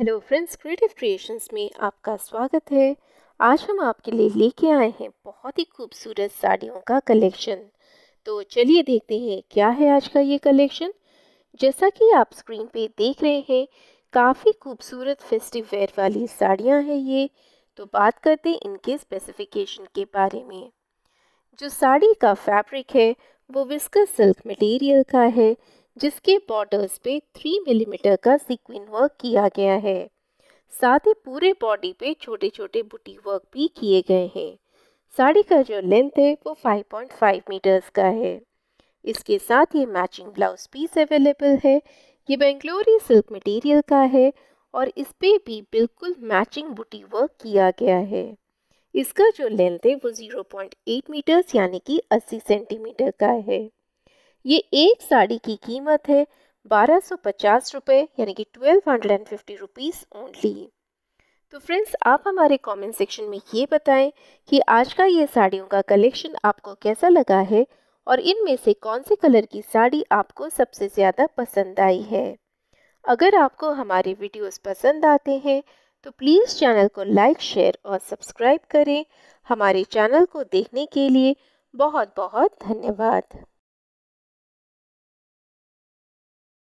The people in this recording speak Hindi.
हेलो फ्रेंड्स क्रिएटिव क्रिएशंस में आपका स्वागत है आज हम आपके लिए लेके आए हैं बहुत ही खूबसूरत साड़ियों का कलेक्शन तो चलिए देखते हैं क्या है आज का ये कलेक्शन जैसा कि आप स्क्रीन पे देख रहे हैं काफ़ी खूबसूरत फेस्टिव वेयर वाली साड़ियां हैं ये तो बात करते हैं इनके स्पेसिफिकेशन के बारे में जो साड़ी का फैब्रिक है वो विस्कस सिल्क मटेरियल का है जिसके बॉर्डर्स पे थ्री मिलीमीटर का सिक्विन वर्क किया गया है साथ ही पूरे बॉडी पे छोटे छोटे बुटी वर्क भी किए गए हैं साड़ी का जो लेंथ है वो 5.5 मीटर्स का है इसके साथ ये मैचिंग ब्लाउज पीस अवेलेबल है ये बेंगलोरी सिल्क मटेरियल का है और इस पर भी बिल्कुल मैचिंग बुटी वर्क किया गया है इसका जो लेंथ है वो 0.8 मीटर्स यानी कि 80 सेंटीमीटर का है ये एक साड़ी की कीमत है बारह सौ पचास रुपये यानी कि twelve hundred and fifty rupees only तो फ्रेंड्स आप हमारे कमेंट सेक्शन में ये बताएं कि आज का ये साड़ियों का कलेक्शन आपको कैसा लगा है और इनमें से कौन से कलर की साड़ी आपको सबसे ज़्यादा पसंद आई है अगर आपको हमारे वीडियोस पसंद आते हैं तो प्लीज़ चैनल को लाइक शेयर और सब्सक्राइब करें हमारे चैनल को देखने के लिए बहुत बहुत धन्यवाद